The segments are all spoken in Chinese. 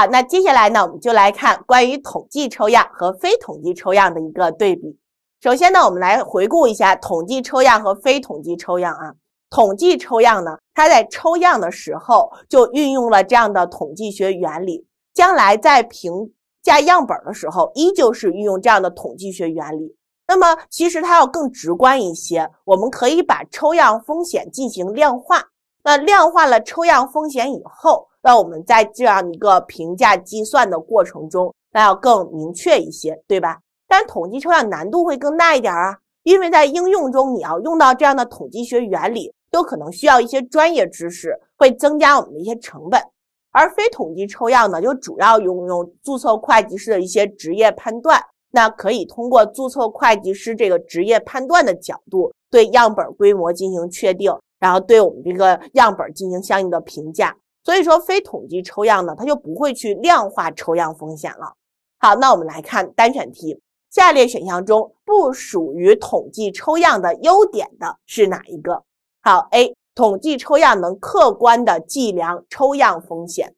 好，那接下来呢，我们就来看关于统计抽样和非统计抽样的一个对比。首先呢，我们来回顾一下统计抽样和非统计抽样啊。统计抽样呢，它在抽样的时候就运用了这样的统计学原理，将来在评价样本的时候，依旧是运用这样的统计学原理。那么其实它要更直观一些，我们可以把抽样风险进行量化。那量化了抽样风险以后。那我们在这样一个评价计算的过程中，那要更明确一些，对吧？但统计抽样难度会更大一点啊，因为在应用中你要用到这样的统计学原理，都可能需要一些专业知识，会增加我们的一些成本。而非统计抽样呢，就主要用用注册会计师的一些职业判断，那可以通过注册会计师这个职业判断的角度，对样本规模进行确定，然后对我们这个样本进行相应的评价。所以说，非统计抽样呢，它就不会去量化抽样风险了。好，那我们来看单选题，下列选项中不属于统计抽样的优点的是哪一个？好，A，统计抽样能客观的计量抽样风险，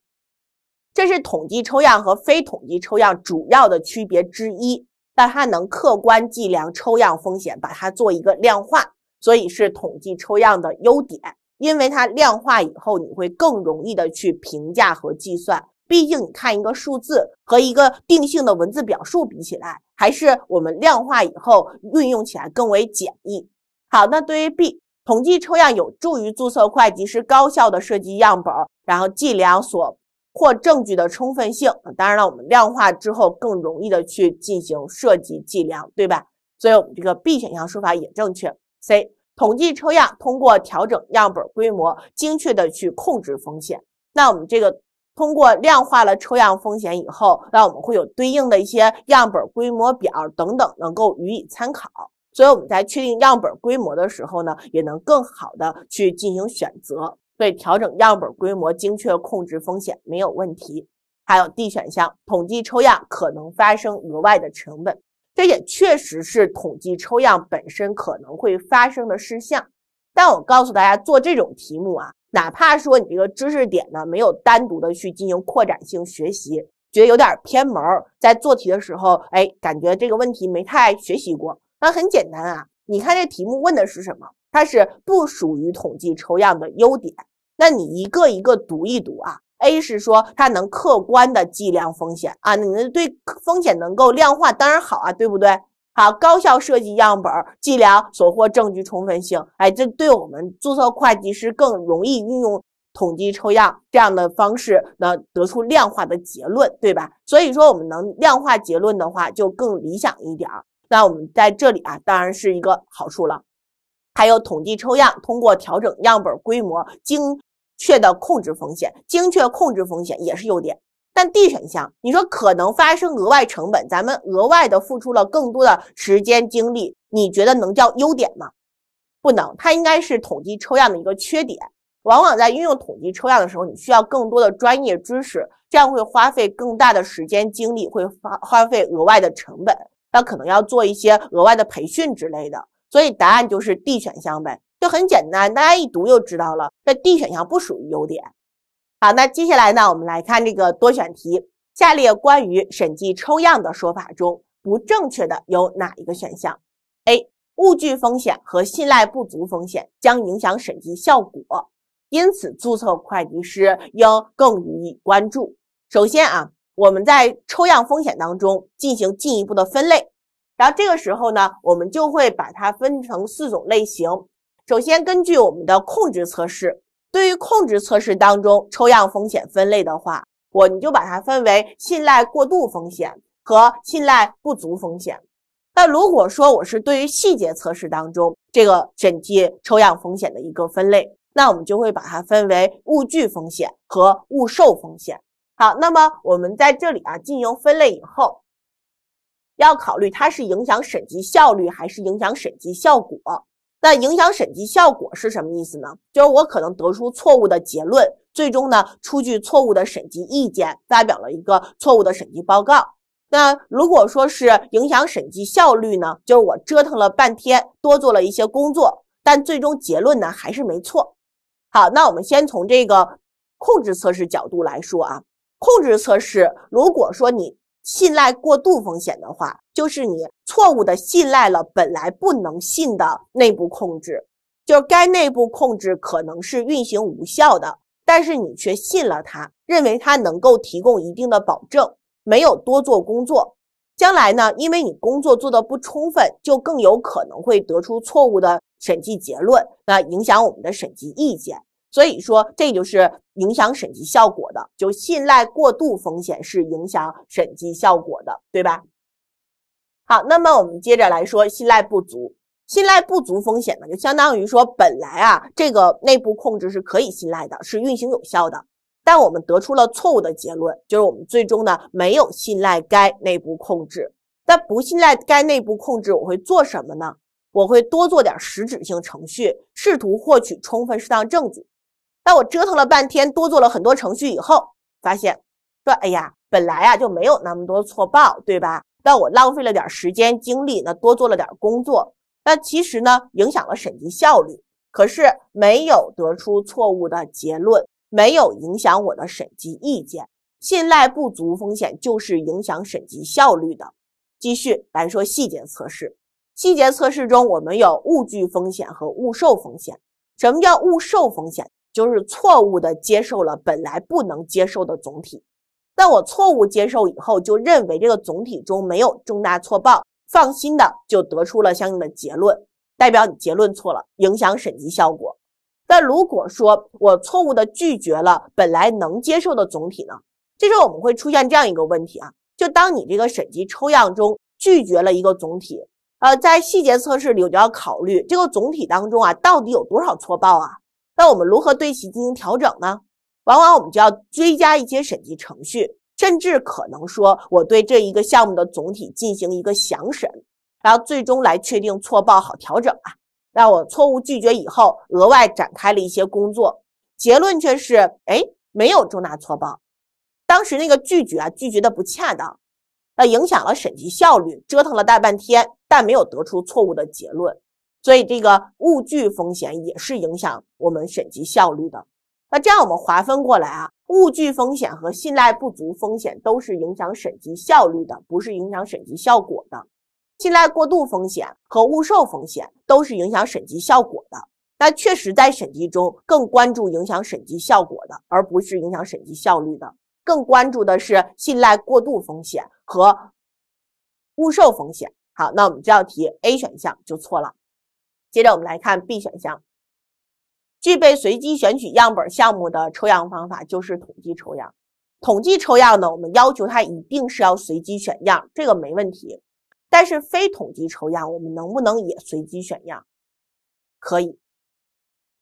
这是统计抽样和非统计抽样主要的区别之一，但它能客观计量抽样风险，把它做一个量化，所以是统计抽样的优点。因为它量化以后，你会更容易的去评价和计算。毕竟你看一个数字和一个定性的文字表述比起来，还是我们量化以后运用起来更为简易。好，那对于 B，统计抽样有助于注册会计师高效的设计样本，然后计量所获证据的充分性。当然了，我们量化之后更容易的去进行设计计量，对吧？所以我们这个 B 选项说法也正确。C。统计抽样通过调整样本规模，精确的去控制风险。那我们这个通过量化了抽样风险以后，那我们会有对应的一些样本规模表等等，能够予以参考。所以我们在确定样本规模的时候呢，也能更好的去进行选择。对调整样本规模精确控制风险没有问题。还有 D 选项，统计抽样可能发生额外的成本。这也确实是统计抽样本身可能会发生的事项，但我告诉大家，做这种题目啊，哪怕说你这个知识点呢没有单独的去进行扩展性学习，觉得有点偏门，在做题的时候，哎，感觉这个问题没太学习过，那很简单啊，你看这题目问的是什么？它是不属于统计抽样的优点，那你一个一个读一读啊。A 是说它能客观的计量风险啊，你们对风险能够量化，当然好啊，对不对？好，高效设计样本，计量所获证据充分性，哎，这对我们注册会计师更容易运用统计抽样这样的方式，呢，得出量化的结论，对吧？所以说我们能量化结论的话，就更理想一点。那我们在这里啊，当然是一个好处了。还有统计抽样，通过调整样本规模，经。确的控制风险，精确控制风险也是优点。但 D 选项，你说可能发生额外成本，咱们额外的付出了更多的时间精力，你觉得能叫优点吗？不能，它应该是统计抽样的一个缺点。往往在运用统计抽样的时候，你需要更多的专业知识，这样会花费更大的时间精力，会花花费额外的成本，那可能要做一些额外的培训之类的。所以答案就是 D 选项呗。就很简单，大家一读就知道了。这 D 选项不属于优点。好，那接下来呢，我们来看这个多选题。下列关于审计抽样的说法中，不正确的有哪一个选项？A. 物具风险和信赖不足风险将影响审计效果，因此注册会计师应更予以关注。首先啊，我们在抽样风险当中进行进一步的分类，然后这个时候呢，我们就会把它分成四种类型。首先，根据我们的控制测试，对于控制测试当中抽样风险分类的话，我你就把它分为信赖过度风险和信赖不足风险。那如果说我是对于细节测试当中这个审计抽样风险的一个分类，那我们就会把它分为误具风险和误受风险。好，那么我们在这里啊进行分类以后，要考虑它是影响审计效率还是影响审计效果。那影响审计效果是什么意思呢？就是我可能得出错误的结论，最终呢出具错误的审计意见，发表了一个错误的审计报告。那如果说是影响审计效率呢？就是我折腾了半天，多做了一些工作，但最终结论呢还是没错。好，那我们先从这个控制测试角度来说啊，控制测试如果说你。信赖过度风险的话，就是你错误地信赖了本来不能信的内部控制，就是该内部控制可能是运行无效的，但是你却信了它，认为它能够提供一定的保证，没有多做工作。将来呢，因为你工作做得不充分，就更有可能会得出错误的审计结论，那影响我们的审计意见。所以说，这就是影响审计效果的，就信赖过度风险是影响审计效果的，对吧？好，那么我们接着来说信赖不足。信赖不足风险呢，就相当于说本来啊，这个内部控制是可以信赖的，是运行有效的，但我们得出了错误的结论，就是我们最终呢没有信赖该内部控制。那不信赖该内部控制，我会做什么呢？我会多做点实质性程序，试图获取充分适当证据。那我折腾了半天，多做了很多程序以后，发现说，哎呀，本来啊就没有那么多错报，对吧？那我浪费了点时间精力，那多做了点工作，那其实呢影响了审计效率，可是没有得出错误的结论，没有影响我的审计意见，信赖不足风险就是影响审计效率的。继续来说细节测试，细节测试中我们有误具风险和误受风险。什么叫误受风险？就是错误的接受了本来不能接受的总体，那我错误接受以后，就认为这个总体中没有重大错报，放心的就得出了相应的结论，代表你结论错了，影响审计效果。但如果说我错误的拒绝了本来能接受的总体呢？这时候我们会出现这样一个问题啊，就当你这个审计抽样中拒绝了一个总体，呃，在细节测试里，我就要考虑这个总体当中啊，到底有多少错报啊？那我们如何对其进行调整呢？往往我们就要追加一些审计程序，甚至可能说我对这一个项目的总体进行一个详审，然后最终来确定错报好调整啊。那我错误拒绝以后，额外展开了一些工作，结论却是哎没有重大错报。当时那个拒绝啊，拒绝的不恰当，那影响了审计效率，折腾了大半天，但没有得出错误的结论。所以这个误具风险也是影响我们审计效率的。那这样我们划分过来啊，误具风险和信赖不足风险都是影响审计效率的，不是影响审计效果的。信赖过度风险和误受风险都是影响审计效果的。那确实在审计中更关注影响审计效果的，而不是影响审计效率的。更关注的是信赖过度风险和误受风险。好，那我们这道题 A 选项就错了。接着我们来看 B 选项，具备随机选取样本项目的抽样方法就是统计抽样。统计抽样呢，我们要求它一定是要随机选样，这个没问题。但是非统计抽样，我们能不能也随机选样？可以，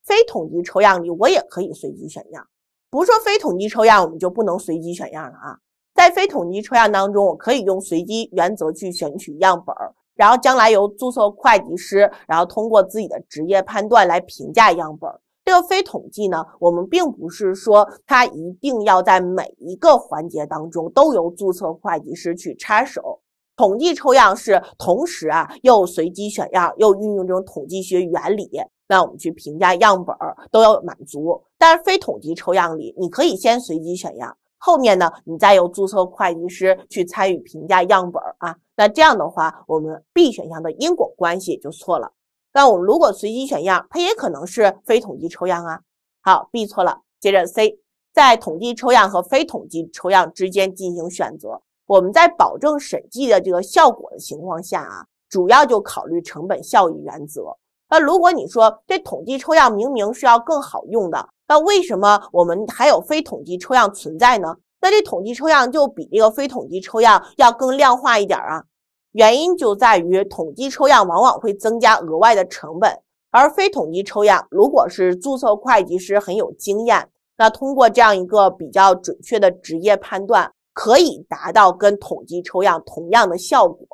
非统计抽样里我也可以随机选样，不是说非统计抽样我们就不能随机选样了啊。在非统计抽样当中，我可以用随机原则去选取样本然后将来由注册会计师，然后通过自己的职业判断来评价样本儿。这个非统计呢，我们并不是说它一定要在每一个环节当中都由注册会计师去插手。统计抽样是同时啊，又随机选样，又运用这种统计学原理，那我们去评价样本儿都要满足。但是非统计抽样里，你可以先随机选样。后面呢，你再由注册会计师去参与评价样本啊，那这样的话，我们 B 选项的因果关系就错了。那我们如果随机选样，它也可能是非统计抽样啊。好，B 错了。接着 C，在统计抽样和非统计抽样之间进行选择，我们在保证审计的这个效果的情况下啊，主要就考虑成本效益原则。那如果你说这统计抽样明明是要更好用的。那为什么我们还有非统计抽样存在呢？那这统计抽样就比这个非统计抽样要更量化一点啊？原因就在于统计抽样往往会增加额外的成本，而非统计抽样如果是注册会计师很有经验，那通过这样一个比较准确的职业判断，可以达到跟统计抽样同样的效果。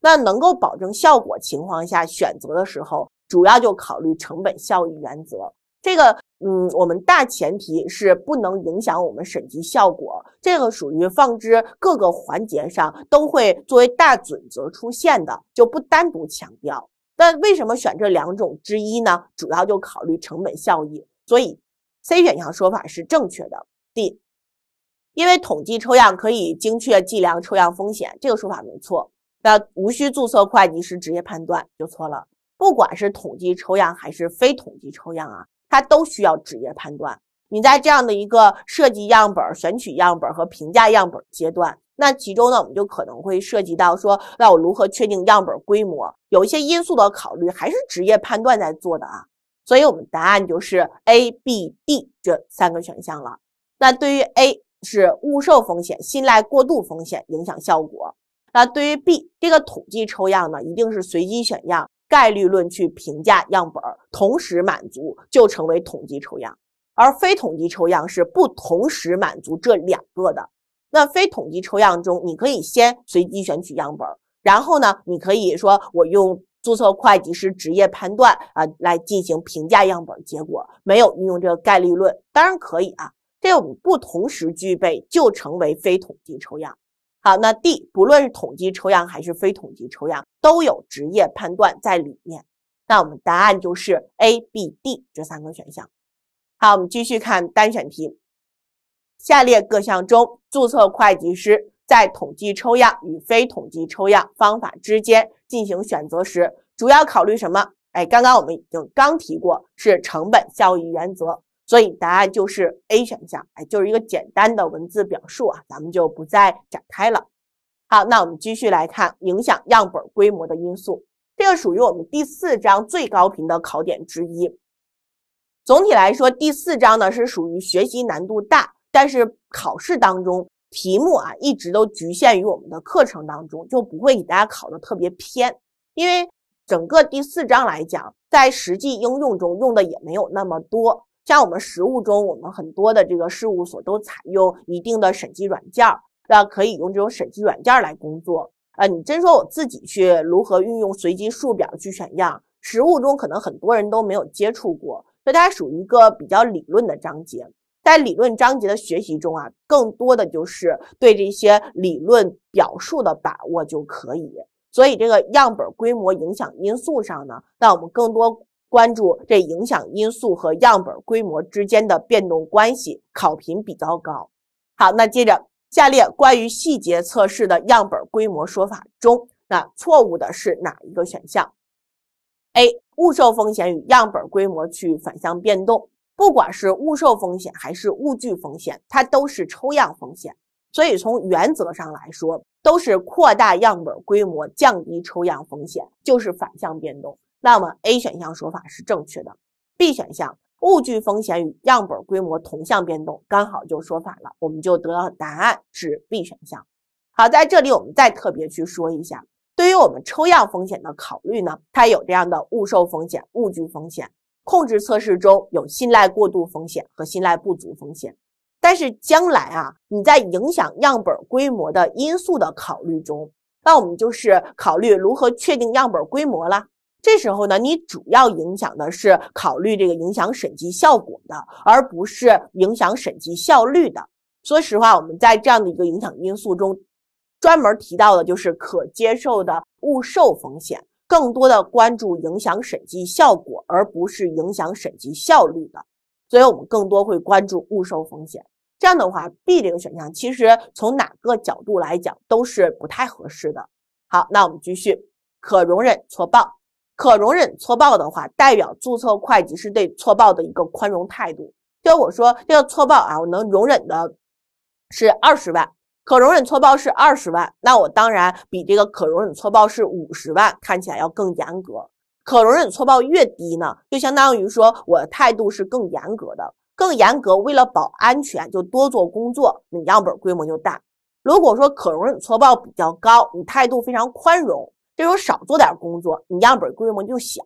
那能够保证效果情况下选择的时候，主要就考虑成本效益原则。这个。嗯，我们大前提是不能影响我们审计效果，这个属于放置各个环节上都会作为大准则出现的，就不单独强调。那为什么选这两种之一呢？主要就考虑成本效益，所以 C 选项说法是正确的。D，因为统计抽样可以精确计量抽样风险，这个说法没错。那无需注册会计师直接判断就错了，不管是统计抽样还是非统计抽样啊。它都需要职业判断。你在这样的一个设计样本、选取样本和评价样本阶段，那其中呢，我们就可能会涉及到说，那我如何确定样本规模？有一些因素的考虑，还是职业判断在做的啊。所以，我们答案就是 A、B、D 这三个选项了。那对于 A 是误受风险、信赖过度风险影响效果。那对于 B 这个统计抽样呢，一定是随机选样。概率论去评价样本，同时满足就成为统计抽样，而非统计抽样是不同时满足这两个的。那非统计抽样中，你可以先随机选取样本，然后呢，你可以说我用注册会计师职业判断啊来进行评价样本，结果没有运用这个概率论，当然可以啊，这我们不同时具备就成为非统计抽样。好，那 D 不论是统计抽样还是非统计抽样，都有职业判断在里面。那我们答案就是 A、B、D 这三个选项。好，我们继续看单选题。下列各项中，注册会计师在统计抽样与非统计抽样方法之间进行选择时，主要考虑什么？哎，刚刚我们已经刚提过，是成本效益原则。所以答案就是 A 选项，哎，就是一个简单的文字表述啊，咱们就不再展开了。好，那我们继续来看影响样本规模的因素，这个属于我们第四章最高频的考点之一。总体来说，第四章呢是属于学习难度大，但是考试当中题目啊一直都局限于我们的课程当中，就不会给大家考的特别偏，因为整个第四章来讲，在实际应用中用的也没有那么多。像我们实务中，我们很多的这个事务所都采用一定的审计软件，那可以用这种审计软件来工作。啊，你真说我自己去如何运用随机数表去选样，实务中可能很多人都没有接触过，所以它属于一个比较理论的章节。在理论章节的学习中啊，更多的就是对这些理论表述的把握就可以。所以这个样本规模影响因素上呢，那我们更多。关注这影响因素和样本规模之间的变动关系，考评比较高。好，那接着下列关于细节测试的样本规模说法中，那错误的是哪一个选项？A. 误受风险与样本规模去反向变动，不管是误受风险还是误距风险，它都是抽样风险，所以从原则上来说，都是扩大样本规模降低抽样风险，就是反向变动。那么 A 选项说法是正确的，B 选项物距风险与样本规模同向变动，刚好就说反了，我们就得到答案是 B 选项。好，在这里我们再特别去说一下，对于我们抽样风险的考虑呢，它有这样的物受风险、物距风险，控制测试中有信赖过度风险和信赖不足风险。但是将来啊，你在影响样本规模的因素的考虑中，那我们就是考虑如何确定样本规模啦。这时候呢，你主要影响的是考虑这个影响审计效果的，而不是影响审计效率的。说实话，我们在这样的一个影响因素中，专门提到的就是可接受的误授风险，更多的关注影响审计效果，而不是影响审计效率的。所以我们更多会关注误授风险。这样的话，B 这个选项其实从哪个角度来讲都是不太合适的。好，那我们继续，可容忍错报。可容忍错报的话，代表注册会计师对错报的一个宽容态度。就我说，这个错报啊，我能容忍的是二十万，可容忍错报是二十万。那我当然比这个可容忍错报是五十万看起来要更严格。可容忍错报越低呢，就相当于说我的态度是更严格的，更严格为了保安全就多做工作，你样本规模就大。如果说可容忍错报比较高，你态度非常宽容。这候少做点工作，你样本规模就小，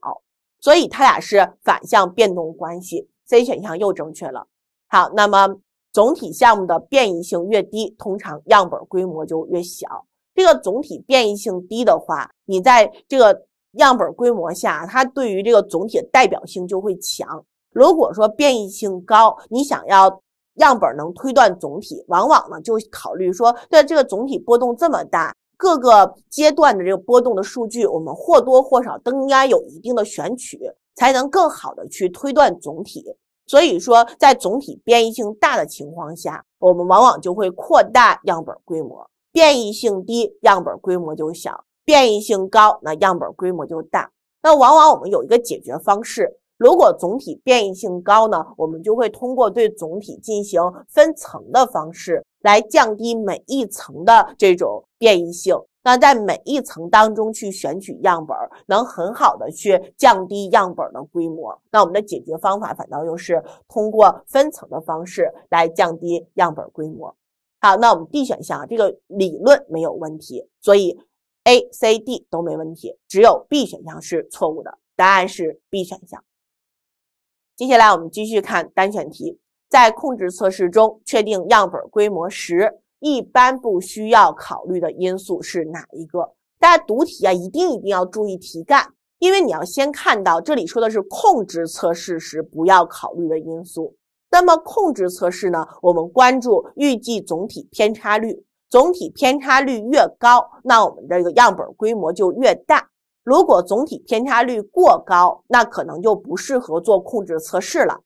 所以它俩是反向变动关系。C 选项又正确了。好，那么总体项目的变异性越低，通常样本规模就越小。这个总体变异性低的话，你在这个样本规模下，它对于这个总体的代表性就会强。如果说变异性高，你想要样本能推断总体，往往呢就考虑说，对这个总体波动这么大。各个阶段的这个波动的数据，我们或多或少都应该有一定的选取，才能更好的去推断总体。所以说，在总体变异性大的情况下，我们往往就会扩大样本规模；变异性低，样本规模就小；变异性高，那样本规模就大。那往往我们有一个解决方式，如果总体变异性高呢，我们就会通过对总体进行分层的方式。来降低每一层的这种变异性，那在每一层当中去选取样本，能很好的去降低样本的规模。那我们的解决方法，反倒又是通过分层的方式来降低样本规模。好，那我们 D 选项这个理论没有问题，所以 A、C、D 都没问题，只有 B 选项是错误的，答案是 B 选项。接下来我们继续看单选题。在控制测试中确定样本规模时，一般不需要考虑的因素是哪一个？大家读题啊，一定一定要注意题干，因为你要先看到这里说的是控制测试时不要考虑的因素。那么控制测试呢，我们关注预计总体偏差率，总体偏差率越高，那我们这个样本规模就越大。如果总体偏差率过高，那可能就不适合做控制测试了。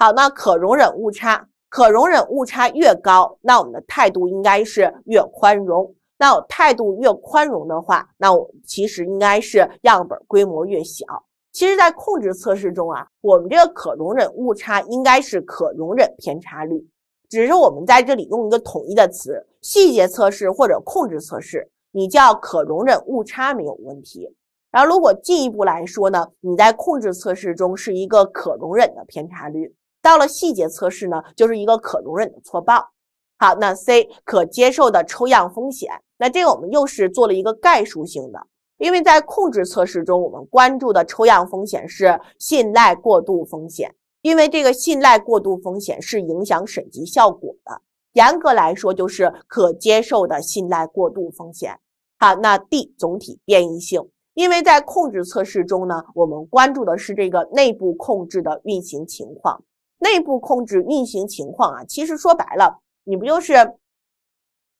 好，那可容忍误差，可容忍误差越高，那我们的态度应该是越宽容。那我态度越宽容的话，那我其实应该是样本规模越小。其实，在控制测试中啊，我们这个可容忍误差应该是可容忍偏差率，只是我们在这里用一个统一的词，细节测试或者控制测试，你叫可容忍误差没有问题。然后，如果进一步来说呢，你在控制测试中是一个可容忍的偏差率。到了细节测试呢，就是一个可容忍的错报。好，那 C 可接受的抽样风险，那这个我们又是做了一个概述性的，因为在控制测试中，我们关注的抽样风险是信赖过度风险，因为这个信赖过度风险是影响审计效果的。严格来说，就是可接受的信赖过度风险。好，那 D 总体变异性，因为在控制测试中呢，我们关注的是这个内部控制的运行情况。内部控制运行情况啊，其实说白了，你不就是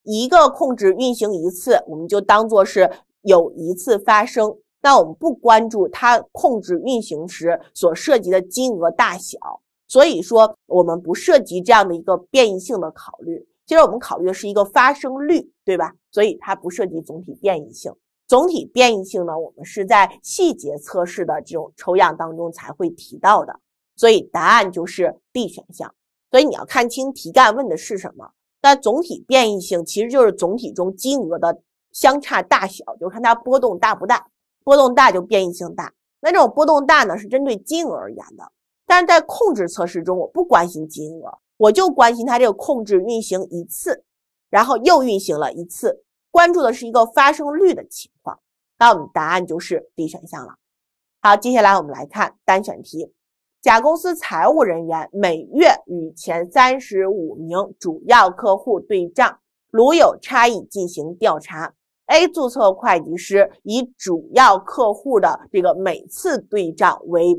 一个控制运行一次，我们就当做是有一次发生。那我们不关注它控制运行时所涉及的金额大小，所以说我们不涉及这样的一个变异性的考虑。其实我们考虑的是一个发生率，对吧？所以它不涉及总体变异性。总体变异性呢，我们是在细节测试的这种抽样当中才会提到的。所以答案就是 D 选项。所以你要看清题干问的是什么。那总体变异性其实就是总体中金额的相差大小，就看它波动大不大。波动大就变异性大。那这种波动大呢，是针对金额而言的。但是在控制测试中，我不关心金额，我就关心它这个控制运行一次，然后又运行了一次，关注的是一个发生率的情况。那我们答案就是 D 选项了。好，接下来我们来看单选题。甲公司财务人员每月与前三十五名主要客户对账，如有差异进行调查。A 注册会计师以主要客户的这个每次对账为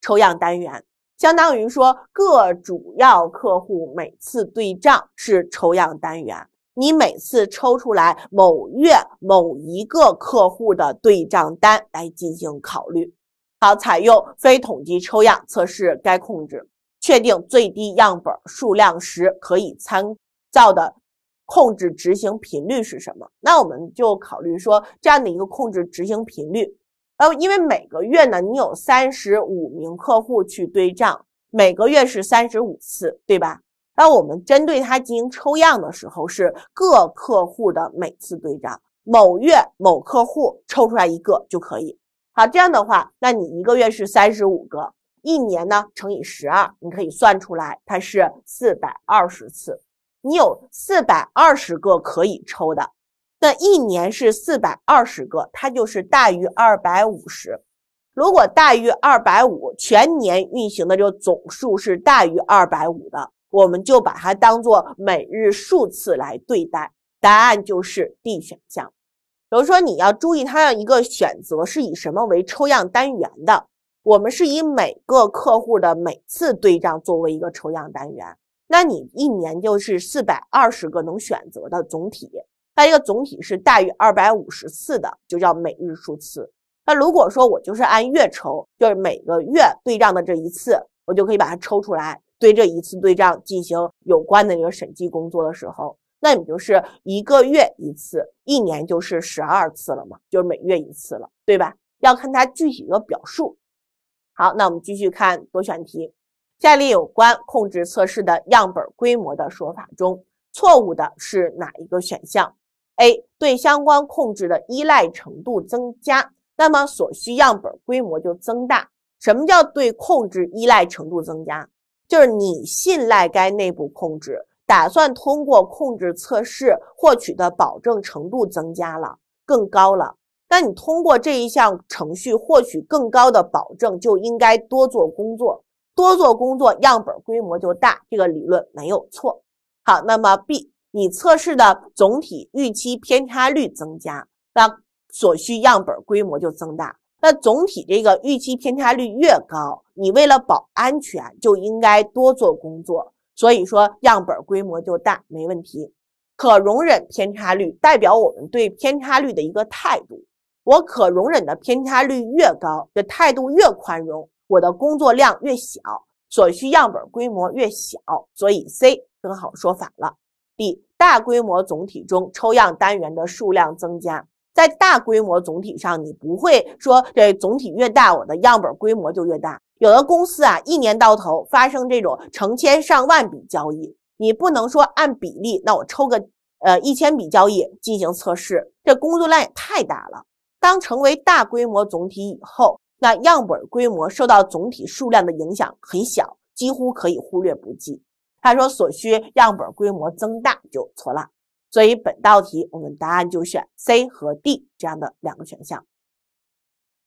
抽样单元，相当于说各主要客户每次对账是抽样单元，你每次抽出来某月某一个客户的对账单来进行考虑。好，采用非统计抽样测试该控制。确定最低样本数量时，可以参照的控制执行频率是什么？那我们就考虑说，这样的一个控制执行频率，呃，因为每个月呢，你有三十五名客户去对账，每个月是三十五次，对吧？那我们针对它进行抽样的时候，是各客户的每次对账，某月某客户抽出来一个就可以。好，这样的话，那你一个月是三十五个，一年呢乘以十二，你可以算出来它是四百二十次。你有四百二十个可以抽的，那一年是四百二十个，它就是大于二百五十。如果大于二百五，全年运行的这个总数是大于二百五的，我们就把它当做每日数次来对待。答案就是 D 选项。比如说，你要注意它的一个选择是以什么为抽样单元的？我们是以每个客户的每次对账作为一个抽样单元，那你一年就是四百二十个能选择的总体。它一个总体是大于二百五十次的，就叫每日数次。那如果说我就是按月抽，就是每个月对账的这一次，我就可以把它抽出来，对这一次对账进行有关的一个审计工作的时候。那你就是一个月一次，一年就是十二次了嘛，就是每月一次了，对吧？要看它具体的表述。好，那我们继续看多选题。下列有关控制测试的样本规模的说法中，错误的是哪一个选项？A. 对相关控制的依赖程度增加，那么所需样本规模就增大。什么叫对控制依赖程度增加？就是你信赖该内部控制。打算通过控制测试获取的保证程度增加了，更高了。那你通过这一项程序获取更高的保证，就应该多做工作，多做工作，样本规模就大。这个理论没有错。好，那么 B，你测试的总体预期偏差率增加，那所需样本规模就增大。那总体这个预期偏差率越高，你为了保安全，就应该多做工作。所以说样本规模就大没问题，可容忍偏差率代表我们对偏差率的一个态度。我可容忍的偏差率越高，这态度越宽容，我的工作量越小，所需样本规模越小。所以 C 更好说反了。D 大规模总体中抽样单元的数量增加，在大规模总体上，你不会说这总体越大，我的样本规模就越大。有的公司啊，一年到头发生这种成千上万笔交易，你不能说按比例，那我抽个呃一千笔交易进行测试，这工作量也太大了。当成为大规模总体以后，那样本规模受到总体数量的影响很小，几乎可以忽略不计。他说所需样本规模增大就错了，所以本道题我们答案就选 C 和 D 这样的两个选项。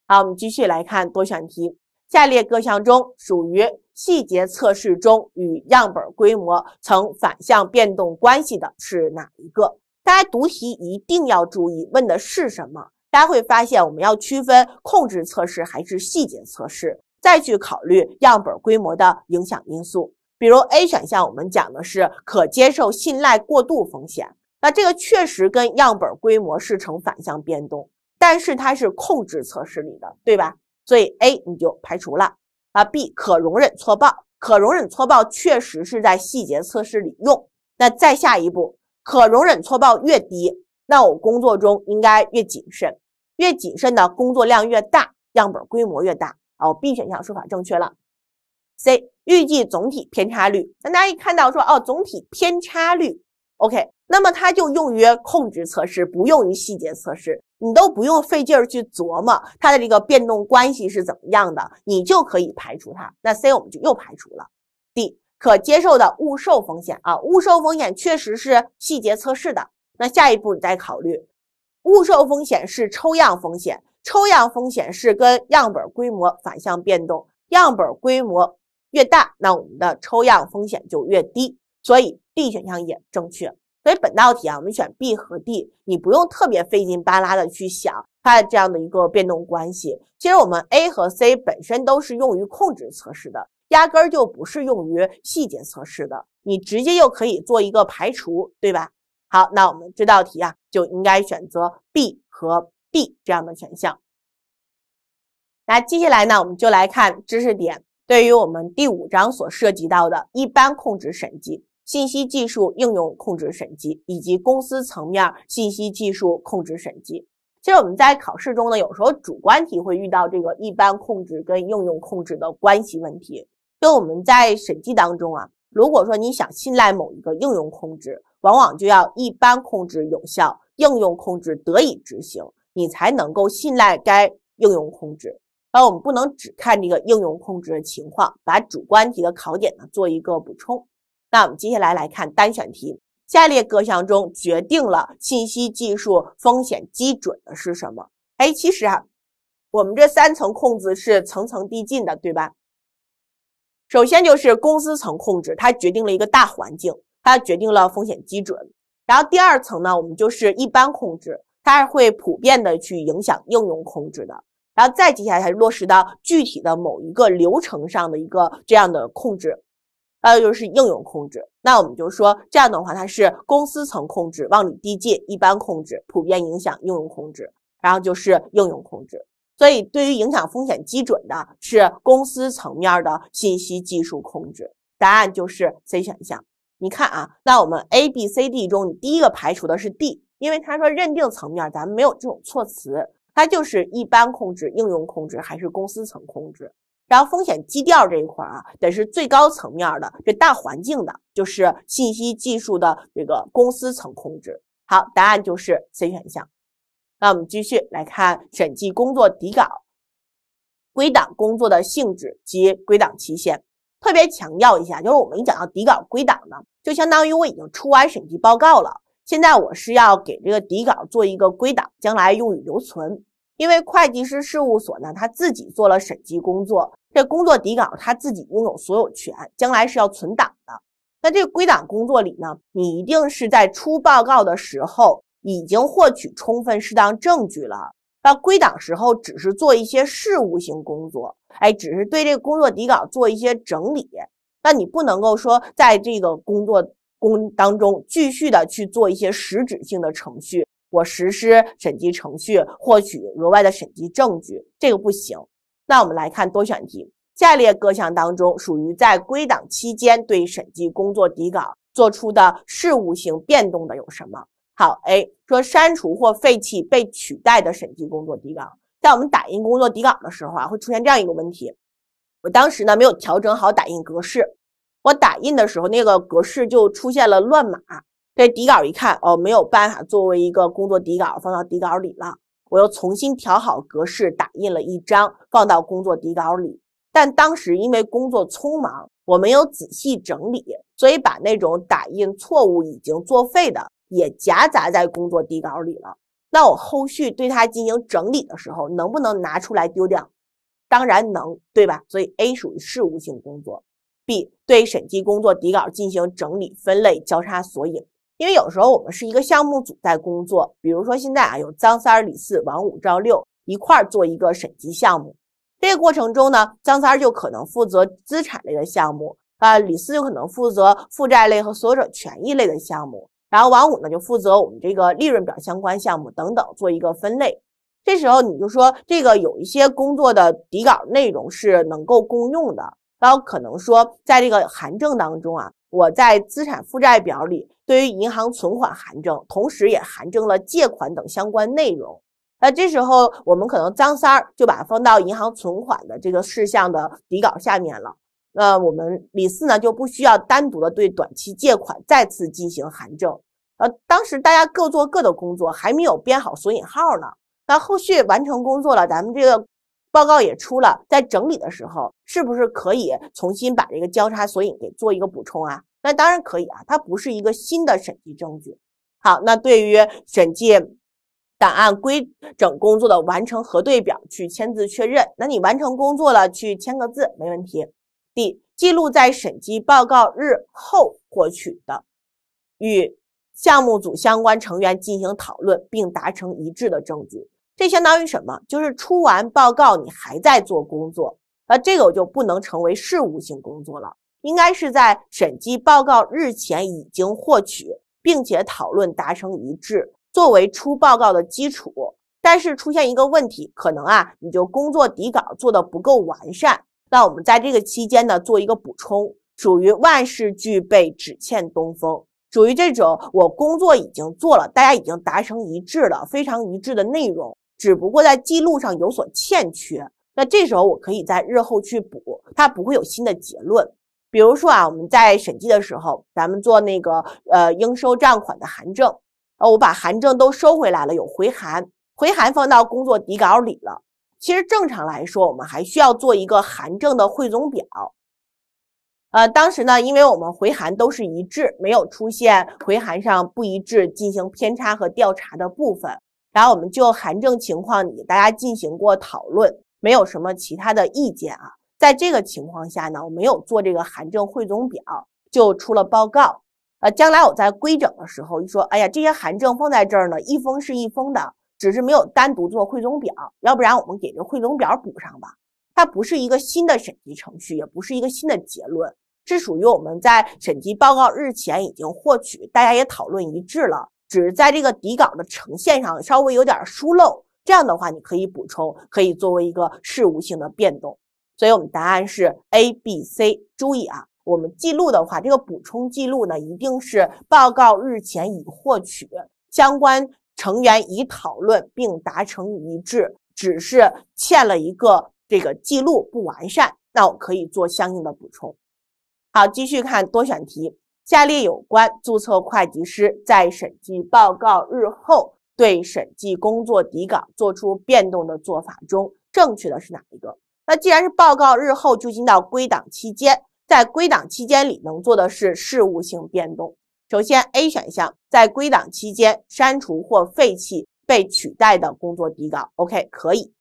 好，我们继续来看多选题。下列各项中，属于细节测试中与样本规模呈反向变动关系的是哪一个？大家读题一定要注意问的是什么。大家会发现，我们要区分控制测试还是细节测试，再去考虑样本规模的影响因素。比如 A 选项，我们讲的是可接受信赖过度风险，那这个确实跟样本规模是呈反向变动，但是它是控制测试里的，对吧？所以 A 你就排除了啊。B 可容忍错报，可容忍错报确实是在细节测试里用。那再下一步，可容忍错报越低，那我工作中应该越谨慎，越谨慎呢，工作量越大，样本规模越大哦 B 选项说法正确了。C 预计总体偏差率，那大家一看到说哦，总体偏差率，OK，那么它就用于控制测试，不用于细节测试。你都不用费劲儿去琢磨它的这个变动关系是怎么样的，你就可以排除它。那 C 我们就又排除了。D 可接受的误受风险啊，误受风险确实是细节测试的。那下一步你再考虑，误受风险是抽样风险，抽样风险是跟样本规模反向变动，样本规模越大，那我们的抽样风险就越低。所以 D 选项也正确。所以本道题啊，我们选 B 和 D，你不用特别费劲巴拉的去想它的这样的一个变动关系。其实我们 A 和 C 本身都是用于控制测试的，压根儿就不是用于细节测试的，你直接又可以做一个排除，对吧？好，那我们这道题啊，就应该选择 B 和 D 这样的选项。那接下来呢，我们就来看知识点对于我们第五章所涉及到的一般控制审计。信息技术应用控制审计以及公司层面信息技术控制审计。其实我们在考试中呢，有时候主观题会遇到这个一般控制跟应用控制的关系问题。就我们在审计当中啊，如果说你想信赖某一个应用控制，往往就要一般控制有效，应用控制得以执行，你才能够信赖该应用控制。而我们不能只看这个应用控制的情况，把主观题的考点呢做一个补充。那我们接下来来看单选题。下列各项中决定了信息技术风险基准的是什么？哎，其实啊，我们这三层控制是层层递进的，对吧？首先就是公司层控制，它决定了一个大环境，它决定了风险基准。然后第二层呢，我们就是一般控制，它是会普遍的去影响应用控制的。然后再接下来，它落实到具体的某一个流程上的一个这样的控制。还有就是应用控制，那我们就说这样的话，它是公司层控制往里递进，一般控制、普遍影响、应用控制，然后就是应用控制。所以对于影响风险基准的是公司层面的信息技术控制，答案就是 C 选项。你看啊，那我们 A、B、C、D 中，你第一个排除的是 D，因为他说认定层面咱们没有这种措辞，它就是一般控制、应用控制还是公司层控制。然后风险基调这一块啊，得是最高层面的，这大环境的，就是信息技术的这个公司层控制。好，答案就是 C 选项。那我们继续来看审计工作底稿归档工作的性质及归档期限。特别强调一下，就是我们一讲到底稿归档呢，就相当于我已经出完审计报告了，现在我是要给这个底稿做一个归档，将来用于留存。因为会计师事务所呢，他自己做了审计工作，这工作底稿他自己拥有所有权，将来是要存档的。那这归档工作里呢，你一定是在出报告的时候已经获取充分适当证据了，到归档时候只是做一些事务性工作，哎，只是对这个工作底稿做一些整理。那你不能够说在这个工作工当中继续的去做一些实质性的程序。我实施审计程序，获取额外的审计证据，这个不行。那我们来看多选题，下列各项当中属于在归档期间对审计工作底稿做出的事务性变动的有什么？好，A 说删除或废弃被取代的审计工作底稿。在我们打印工作底稿的时候啊，会出现这样一个问题，我当时呢没有调整好打印格式，我打印的时候那个格式就出现了乱码。这底稿一看，哦，没有办法作为一个工作底稿放到底稿里了。我又重新调好格式，打印了一张，放到工作底稿里。但当时因为工作匆忙，我没有仔细整理，所以把那种打印错误已经作废的也夹杂在工作底稿里了。那我后续对它进行整理的时候，能不能拿出来丢掉？当然能，对吧？所以 A 属于事务性工作。B 对审计工作底稿进行整理、分类、交叉索引。因为有时候我们是一个项目组在工作，比如说现在啊，有张三、李四、王五、赵六一块儿做一个审计项目。这个过程中呢，张三就可能负责资产类的项目啊，李四就可能负责负债类和所有者权益类的项目，然后王五呢就负责我们这个利润表相关项目等等做一个分类。这时候你就说，这个有一些工作的底稿内容是能够共用的，然后可能说在这个函证当中啊，我在资产负债表里。对于银行存款函证，同时也函证了借款等相关内容。那这时候，我们可能张三儿就把它放到银行存款的这个事项的底稿下面了。那我们李四呢，就不需要单独的对短期借款再次进行函证。呃，当时大家各做各的工作，还没有编好索引号呢。那后续完成工作了，咱们这个报告也出了，在整理的时候，是不是可以重新把这个交叉索引给做一个补充啊？那当然可以啊，它不是一个新的审计证据。好，那对于审计档案规整工作的完成核对表去签字确认，那你完成工作了去签个字没问题。D 记录在审计报告日后获取的，与项目组相关成员进行讨论并达成一致的证据，这相当于什么？就是出完报告你还在做工作，那这个我就不能成为事务性工作了。应该是在审计报告日前已经获取，并且讨论达成一致，作为出报告的基础。但是出现一个问题，可能啊，你就工作底稿做的不够完善。那我们在这个期间呢，做一个补充，属于万事俱备只欠东风，属于这种我工作已经做了，大家已经达成一致了，非常一致的内容，只不过在记录上有所欠缺。那这时候我可以在日后去补，它不会有新的结论。比如说啊，我们在审计的时候，咱们做那个呃应收账款的函证，呃，我把函证都收回来了，有回函，回函放到工作底稿里了。其实正常来说，我们还需要做一个函证的汇总表。呃，当时呢，因为我们回函都是一致，没有出现回函上不一致进行偏差和调查的部分，然后我们就函证情况，大家进行过讨论，没有什么其他的意见啊。在这个情况下呢，我没有做这个函证汇总表，就出了报告。呃，将来我在归整的时候就说，哎呀，这些函证放在这儿呢，一封是一封的，只是没有单独做汇总表，要不然我们给这汇总表补上吧。它不是一个新的审计程序，也不是一个新的结论，是属于我们在审计报告日前已经获取，大家也讨论一致了，只是在这个底稿的呈现上稍微有点疏漏，这样的话你可以补充，可以作为一个事务性的变动。所以我们答案是 A、B、C。注意啊，我们记录的话，这个补充记录呢，一定是报告日前已获取，相关成员已讨论并达成一致，只是欠了一个这个记录不完善，那我可以做相应的补充。好，继续看多选题。下列有关注册会计师在审计报告日后对审计工作底稿做出变动的做法中，正确的是哪一个？那既然是报告日后就进到归档期间，在归档期间里能做的是事务性变动。首先，A 选项在归档期间删除或废弃被取代的工作底稿，OK，可以。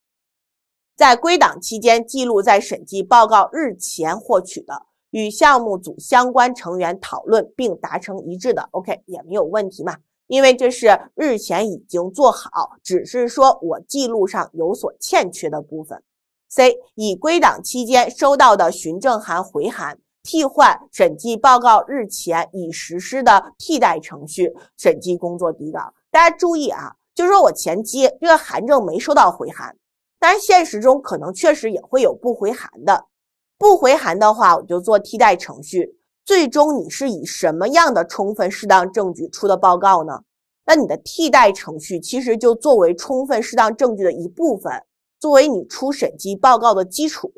在归档期间记录在审计报告日前获取的，与项目组相关成员讨论并达成一致的，OK，也没有问题嘛？因为这是日前已经做好，只是说我记录上有所欠缺的部分。C 以归档期间收到的询证函回函替换审计报告日前已实施的替代程序审计工作底稿。大家注意啊，就是说我前期这个函证没收到回函，但是现实中可能确实也会有不回函的。不回函的话，我就做替代程序。最终你是以什么样的充分适当证据出的报告呢？那你的替代程序其实就作为充分适当证据的一部分。作为你出审计报告的基础，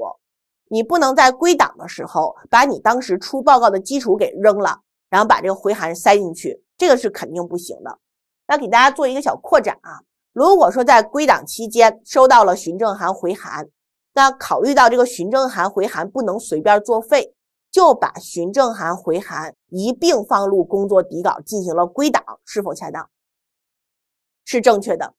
你不能在归档的时候把你当时出报告的基础给扔了，然后把这个回函塞进去，这个是肯定不行的。那给大家做一个小扩展啊，如果说在归档期间收到了询证函回函，那考虑到这个询证函回函不能随便作废，就把询证函回函一并放入工作底稿进行了归档，是否恰当？是正确的。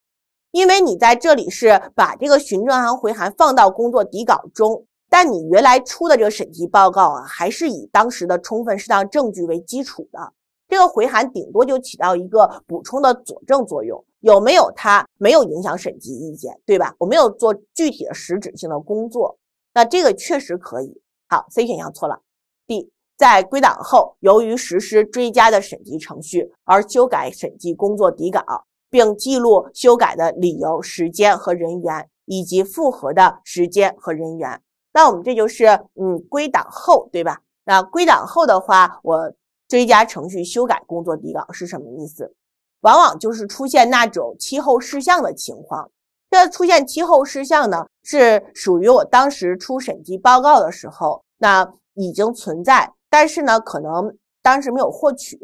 因为你在这里是把这个循证函回函放到工作底稿中，但你原来出的这个审计报告啊，还是以当时的充分适当证据为基础的。这个回函顶多就起到一个补充的佐证作用，有没有它没有影响审计意见，对吧？我没有做具体的实质性的工作，那这个确实可以。好，C 选项错了。D 在归档后，由于实施追加的审计程序而修改审计工作底稿。并记录修改的理由、时间和人员，以及复核的时间和人员。那我们这就是嗯，归档后对吧？那归档后的话，我追加程序修改工作底稿是什么意思？往往就是出现那种期后事项的情况。这出现期后事项呢，是属于我当时出审计报告的时候，那已经存在，但是呢，可能当时没有获取。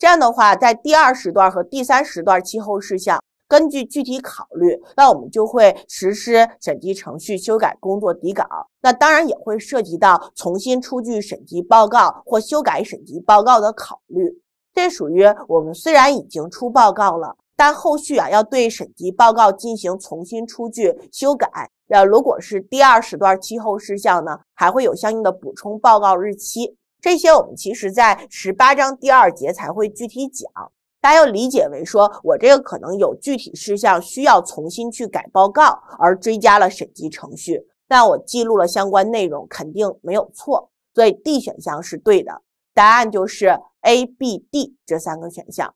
这样的话，在第二时段和第三时段气候事项，根据具体考虑，那我们就会实施审计程序，修改工作底稿。那当然也会涉及到重新出具审计报告或修改审计报告的考虑。这属于我们虽然已经出报告了，但后续啊要对审计报告进行重新出具、修改。呃，如果是第二时段气候事项呢，还会有相应的补充报告日期。这些我们其实在十八章第二节才会具体讲，大家要理解为说我这个可能有具体事项需要重新去改报告而追加了审计程序，但我记录了相关内容肯定没有错，所以 D 选项是对的，答案就是 A、B、D 这三个选项。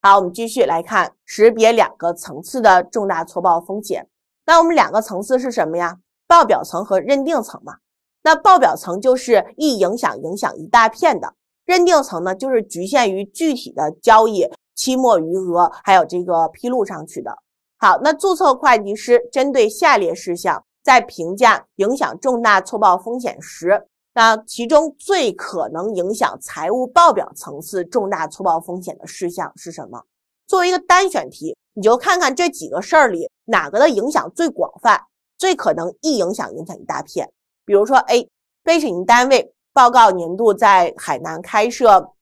好，我们继续来看识别两个层次的重大错报风险，那我们两个层次是什么呀？报表层和认定层嘛。那报表层就是易影响影响一大片的，认定层呢就是局限于具体的交易期末余额，还有这个披露上去的。好，那注册会计师针对下列事项在评价影响重大错报风险时，那其中最可能影响财务报表层次重大错报风险的事项是什么？作为一个单选题，你就看看这几个事儿里哪个的影响最广泛，最可能易影响影响一大片。比如说，A 被审计单位报告年度在海南开设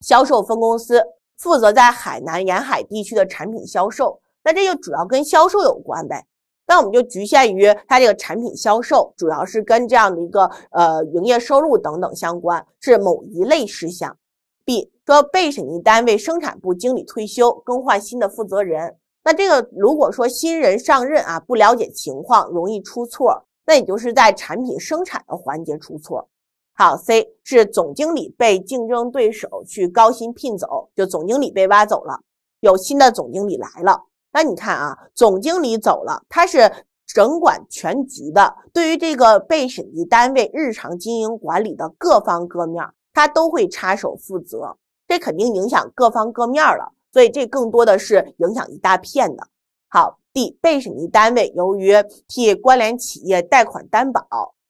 销售分公司，负责在海南沿海地区的产品销售，那这就主要跟销售有关呗。那我们就局限于它这个产品销售，主要是跟这样的一个呃营业收入等等相关，是某一类事项。B 说被审计单位生产部经理退休，更换新的负责人，那这个如果说新人上任啊，不了解情况，容易出错。那也就是在产品生产的环节出错。好，C 是总经理被竞争对手去高薪聘走，就总经理被挖走了，有新的总经理来了。那你看啊，总经理走了，他是整管全局的，对于这个被审计单位日常经营管理的各方各面，他都会插手负责，这肯定影响各方各面了。所以这更多的是影响一大片的。好。D 被审计单位由于替关联企业贷款担保，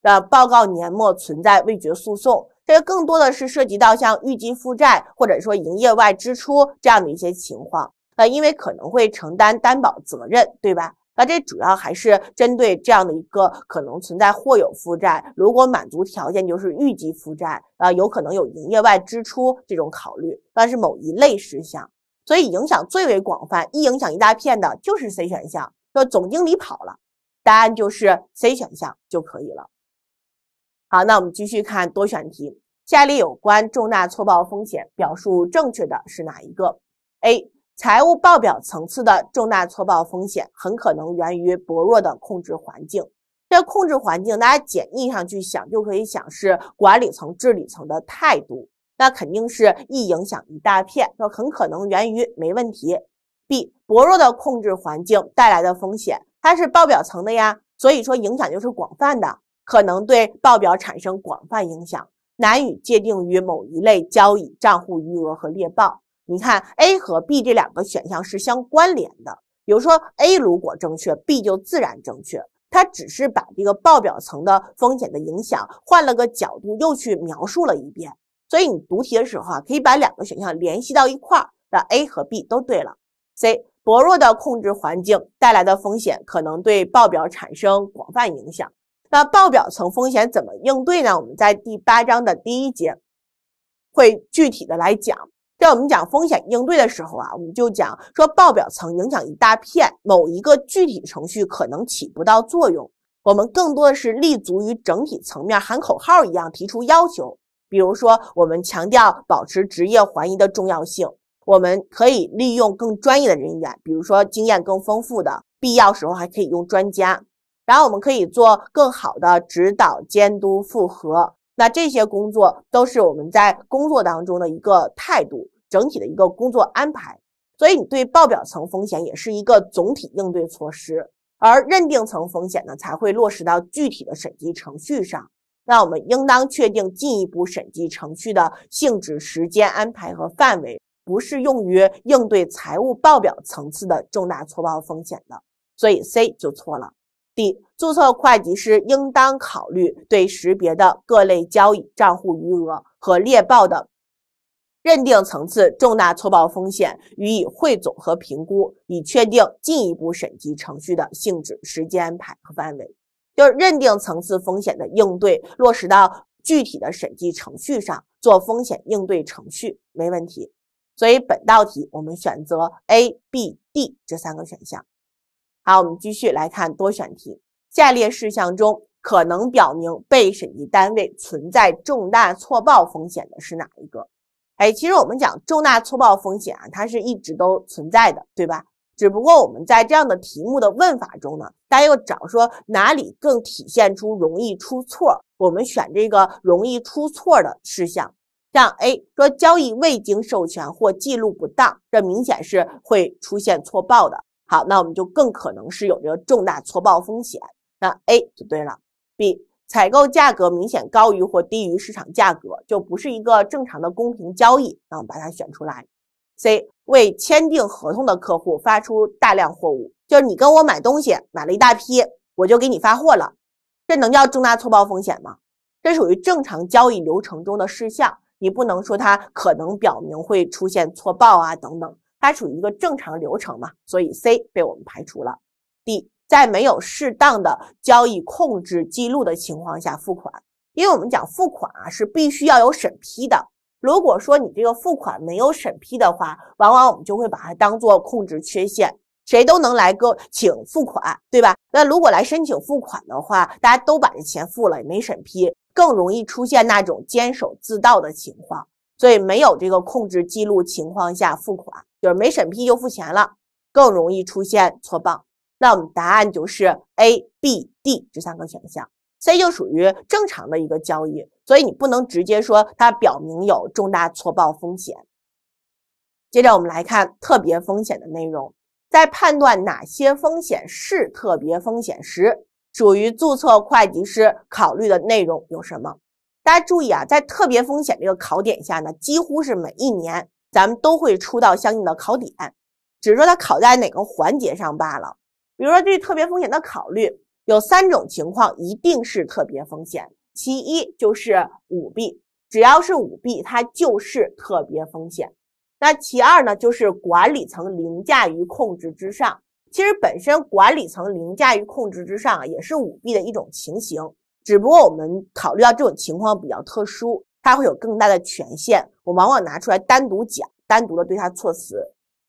的报告年末存在未决诉讼，这个更多的是涉及到像预计负债或者说营业外支出这样的一些情况，那因为可能会承担担保责任，对吧？那这主要还是针对这样的一个可能存在或有负债，如果满足条件就是预计负债，啊，有可能有营业外支出这种考虑，但是某一类事项。所以影响最为广泛，一影响一大片的就是 C 选项，说总经理跑了，答案就是 C 选项就可以了。好，那我们继续看多选题，下列有关重大错报风险表述正确的是哪一个？A. 财务报表层次的重大错报风险很可能源于薄弱的控制环境。这控制环境，大家简易上去想就可以想是管理层、治理层的态度。那肯定是一影响一大片，说很可能源于没问题。B 薄弱的控制环境带来的风险，它是报表层的呀，所以说影响就是广泛的，可能对报表产生广泛影响，难以界定于某一类交易账户余额和列报。你看 A 和 B 这两个选项是相关联的，比如说 A 如果正确，B 就自然正确。它只是把这个报表层的风险的影响换了个角度又去描述了一遍。所以你读题的时候啊，可以把两个选项联系到一块儿，那 A 和 B 都对了。C 薄弱的控制环境带来的风险可能对报表产生广泛影响。那报表层风险怎么应对呢？我们在第八章的第一节会具体的来讲，在我们讲风险应对的时候啊，我们就讲说报表层影响一大片，某一个具体程序可能起不到作用，我们更多的是立足于整体层面，喊口号一样提出要求。比如说，我们强调保持职业怀疑的重要性，我们可以利用更专业的人员，比如说经验更丰富的，必要时候还可以用专家。然后我们可以做更好的指导、监督、复核。那这些工作都是我们在工作当中的一个态度，整体的一个工作安排。所以，你对报表层风险也是一个总体应对措施，而认定层风险呢，才会落实到具体的审计程序上。那我们应当确定进一步审计程序的性质、时间安排和范围，不是用于应对财务报表层次的重大错报风险的，所以 C 就错了。D 注册会计师应当考虑对识别的各类交易、账户余额和列报的认定层次重大错报风险予以汇总和评估，以确定进一步审计程序的性质、时间安排和范围。就是认定层次风险的应对落实到具体的审计程序上，做风险应对程序没问题。所以本道题我们选择 A、B、D 这三个选项。好，我们继续来看多选题。下列事项中可能表明被审计单位存在重大错报风险的是哪一个？哎，其实我们讲重大错报风险啊，它是一直都存在的，对吧？只不过我们在这样的题目的问法中呢，大家要找说哪里更体现出容易出错，我们选这个容易出错的事项。像 A 说交易未经授权或记录不当，这明显是会出现错报的。好，那我们就更可能是有这个重大错报风险。那 A 就对了。B 采购价格明显高于或低于市场价格，就不是一个正常的公平交易，那我们把它选出来。C 为签订合同的客户发出大量货物，就是你跟我买东西，买了一大批，我就给你发货了，这能叫重大错报风险吗？这属于正常交易流程中的事项，你不能说它可能表明会出现错报啊等等，它属于一个正常流程嘛，所以 C 被我们排除了。D 在没有适当的交易控制记录的情况下付款，因为我们讲付款啊是必须要有审批的。如果说你这个付款没有审批的话，往往我们就会把它当做控制缺陷，谁都能来个请付款，对吧？那如果来申请付款的话，大家都把这钱付了，也没审批，更容易出现那种监守自盗的情况。所以没有这个控制记录情况下付款，就是没审批就付钱了，更容易出现错报。那我们答案就是 A、B、D 这三个选项，C 就属于正常的一个交易。所以你不能直接说它表明有重大错报风险。接着我们来看特别风险的内容，在判断哪些风险是特别风险时，属于注册会计师考虑的内容有什么？大家注意啊，在特别风险这个考点下呢，几乎是每一年咱们都会出到相应的考点，只是说它考在哪个环节上罢了。比如说对特别风险的考虑，有三种情况一定是特别风险。其一就是舞弊，只要是舞弊，它就是特别风险。那其二呢，就是管理层凌驾于控制之上。其实本身管理层凌驾于控制之上啊，也是舞弊的一种情形，只不过我们考虑到这种情况比较特殊，它会有更大的权限，我往往拿出来单独讲，单独的对它措辞。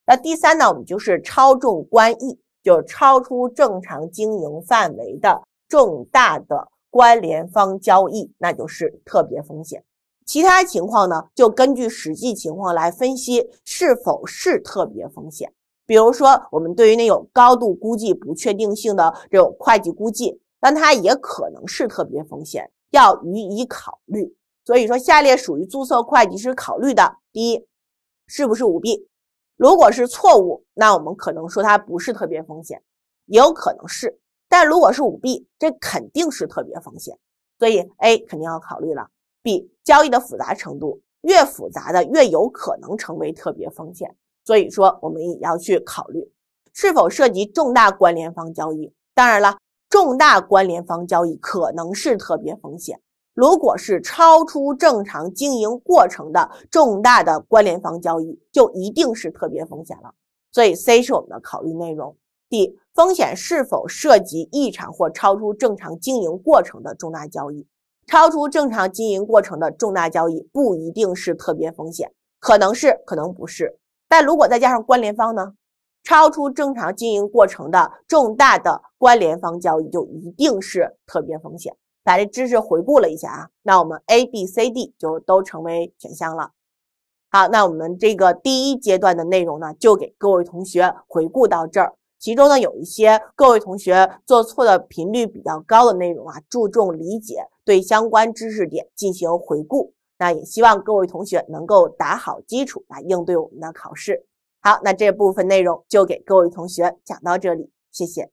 那第三呢，我们就是超重关意，就超出正常经营范围的重大的。关联方交易，那就是特别风险。其他情况呢，就根据实际情况来分析是否是特别风险。比如说，我们对于那种高度估计不确定性的这种会计估计，那它也可能是特别风险，要予以考虑。所以说，下列属于注册会计师考虑的：第一，是不是舞弊？如果是错误，那我们可能说它不是特别风险，也有可能是。但如果是舞弊，这肯定是特别风险，所以 A 肯定要考虑了。B 交易的复杂程度，越复杂的越有可能成为特别风险，所以说我们也要去考虑是否涉及重大关联方交易。当然了，重大关联方交易可能是特别风险，如果是超出正常经营过程的重大的关联方交易，就一定是特别风险了。所以 C 是我们的考虑内容。D 风险是否涉及异常或超出正常经营过程的重大交易？超出正常经营过程的重大交易不一定是特别风险，可能是，可能不是。但如果再加上关联方呢？超出正常经营过程的重大的关联方交易就一定是特别风险。把这知识回顾了一下啊，那我们 A B C D 就都成为选项了。好，那我们这个第一阶段的内容呢，就给各位同学回顾到这儿。其中呢，有一些各位同学做错的频率比较高的内容啊，注重理解，对相关知识点进行回顾。那也希望各位同学能够打好基础，来应对我们的考试。好，那这部分内容就给各位同学讲到这里，谢谢。